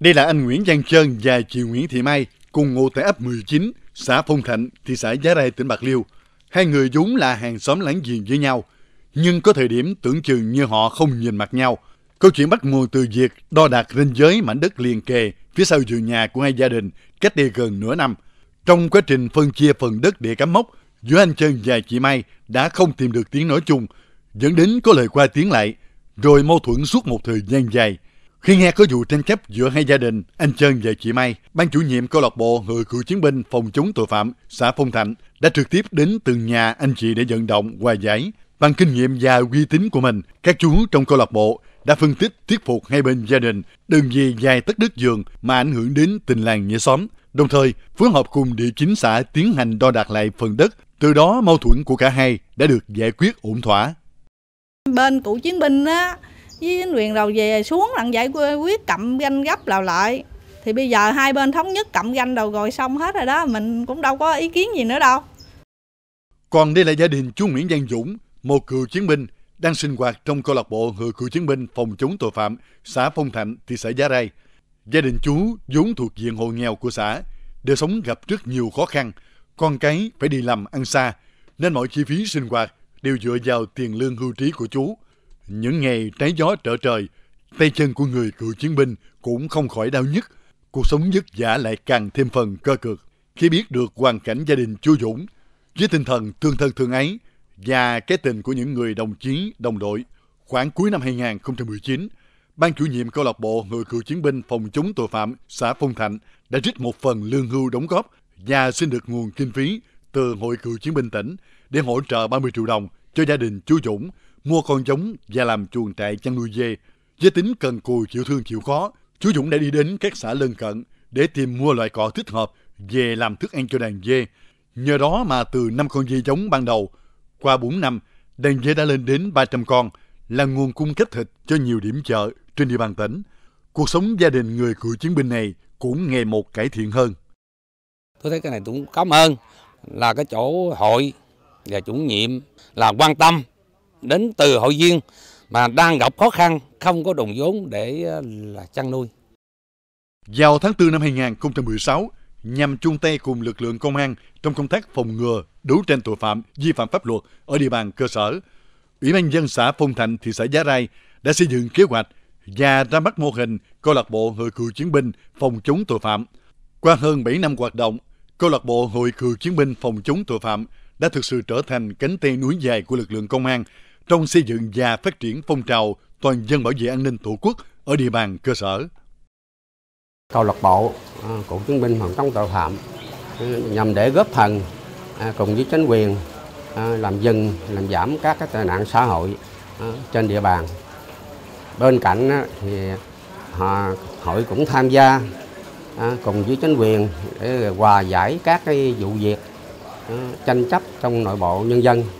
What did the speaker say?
Đây là anh Nguyễn Giang Trơn và chị Nguyễn Thị Mai cùng ngụ tại ấp 19, xã Phong Thạnh, thị xã Giá Rai, tỉnh Bạc Liêu. Hai người vốn là hàng xóm láng giềng với nhau, nhưng có thời điểm tưởng chừng như họ không nhìn mặt nhau. Câu chuyện bắt nguồn từ việc đo đạc ranh giới mảnh đất liền kề phía sau vườn nhà của hai gia đình cách đây gần nửa năm. Trong quá trình phân chia phần đất để cắm mốc, giữa anh Trơn và chị Mai đã không tìm được tiếng nói chung, dẫn đến có lời qua tiếng lại, rồi mâu thuẫn suốt một thời gian dài – khi nghe có vụ tranh chấp giữa hai gia đình, anh Trơn và chị Mai, ban chủ nhiệm câu lạc bộ người cựu chiến binh phòng chống tội phạm xã Phong Thạnh đã trực tiếp đến từng nhà anh chị để vận động hòa giải. Bằng kinh nghiệm và uy tín của mình, các chú trong câu lạc bộ đã phân tích thuyết phục hai bên gia đình đừng vì dài tất đất giường mà ảnh hưởng đến tình làng nghĩa xóm. Đồng thời, phối hợp cùng địa chính xã tiến hành đo đạc lại phần đất, từ đó mâu thuẫn của cả hai đã được giải quyết ổn thỏa. Bên cựu chiến binh á, với chính quyền đầu về xuống lần giải quyết cậm ganh gấp lào lại thì bây giờ hai bên thống nhất cậm ganh đầu rồi xong hết rồi đó mình cũng đâu có ý kiến gì nữa đâu còn đây là gia đình chú Nguyễn Văn Dũng một cựu chiến binh đang sinh hoạt trong câu lạc bộ người cựu chiến binh phòng chống tội phạm xã Phong Thạnh thị xã Giá Rai gia đình chú vốn thuộc diện hộ nghèo của xã đời sống gặp rất nhiều khó khăn con cái phải đi làm ăn xa nên mọi chi phí sinh hoạt đều dựa vào tiền lương hưu trí của chú những ngày trái gió trở trời, tay chân của người cựu chiến binh cũng không khỏi đau nhức. Cuộc sống vất vả lại càng thêm phần cơ cực. Khi biết được hoàn cảnh gia đình chú Dũng, với tinh thần thương thân thương ấy và cái tình của những người đồng chí, đồng đội, khoảng cuối năm 2019, Ban chủ nhiệm câu lạc bộ người cựu chiến binh phòng chống tội phạm xã Phong Thạnh đã trích một phần lương hưu đóng góp và xin được nguồn kinh phí từ Hội cựu chiến binh tỉnh để hỗ trợ 30 triệu đồng cho gia đình chú Dũng mua con giống và làm chuồng trại chăn nuôi dê. Với tính cần cù chịu thương chịu khó, chú Dũng đã đi đến các xã lân cận để tìm mua loại cỏ thích hợp về làm thức ăn cho đàn dê. Nhờ đó mà từ năm con dê giống ban đầu, qua 4 năm, đàn dê đã lên đến 300 con, là nguồn cung cấp thịt cho nhiều điểm chợ trên địa bàn tỉnh. Cuộc sống gia đình người cựu chiến binh này cũng ngày một cải thiện hơn. Tôi thấy cái này cũng cảm ơn là cái chỗ hội và chủ nhiệm là quan tâm đến từ hội viên mà đang gặp khó khăn, không có đồng vốn để ờ, là chăn nuôi. Vào tháng 4 năm 2016, nhằm chung tay cùng lực lượng công an trong công tác phòng ngừa, đấu tranh tội phạm, vi phạm pháp luật ở địa bàn cơ sở, Ủy ban dân xã Phong Thạnh, thị xã Giá Rai đã xây dựng kế hoạch và ra mắt mô hình câu lạc bộ hội cựu chiến binh phòng chống tội phạm. Qua hơn 7 năm hoạt động, câu lạc bộ hội cựu chiến binh phòng chống tội phạm đã thực sự trở thành cánh tay núi dài của lực lượng công an trong xây dựng và phát triển phong trào toàn dân bảo vệ an ninh Tổ quốc ở địa bàn cơ sở. Câu lạc bộ à, của chứng minh phòng chống tội phạm à, nhằm để góp phần à, cùng với chính quyền làm dừng, làm giảm các cái tệ nạn xã hội trên địa bàn. Bên cạnh thì hội cũng tham gia cùng với chính quyền để hòa giải các cái vụ việc tranh chấp trong nội bộ nhân dân